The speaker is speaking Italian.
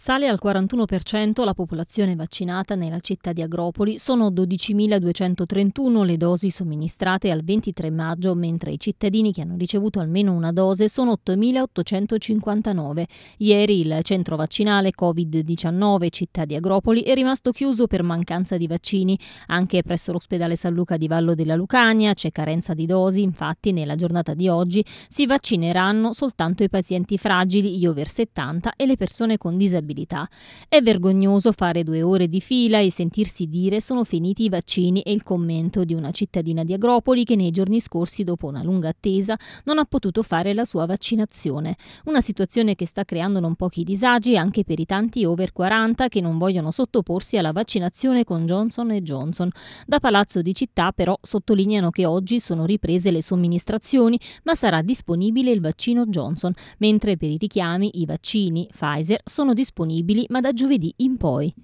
Sale al 41% la popolazione vaccinata nella città di Agropoli, sono 12.231 le dosi somministrate al 23 maggio, mentre i cittadini che hanno ricevuto almeno una dose sono 8.859. Ieri il centro vaccinale Covid-19 città di Agropoli è rimasto chiuso per mancanza di vaccini. Anche presso l'ospedale San Luca di Vallo della Lucania c'è carenza di dosi, infatti nella giornata di oggi si vaccineranno soltanto i pazienti fragili, gli over 70 e le persone con disabilità responsabilità. È vergognoso fare due ore di fila e sentirsi dire sono finiti i vaccini e il commento di una cittadina di Agropoli che nei giorni scorsi, dopo una lunga attesa, non ha potuto fare la sua vaccinazione. Una situazione che sta creando non pochi disagi anche per i tanti over 40 che non vogliono sottoporsi alla vaccinazione con Johnson Johnson. Da Palazzo di Città però sottolineano che oggi sono riprese le somministrazioni, ma sarà disponibile il vaccino Johnson, mentre per i richiami i vaccini Pfizer sono disponibili disponibili ma da giovedì in poi.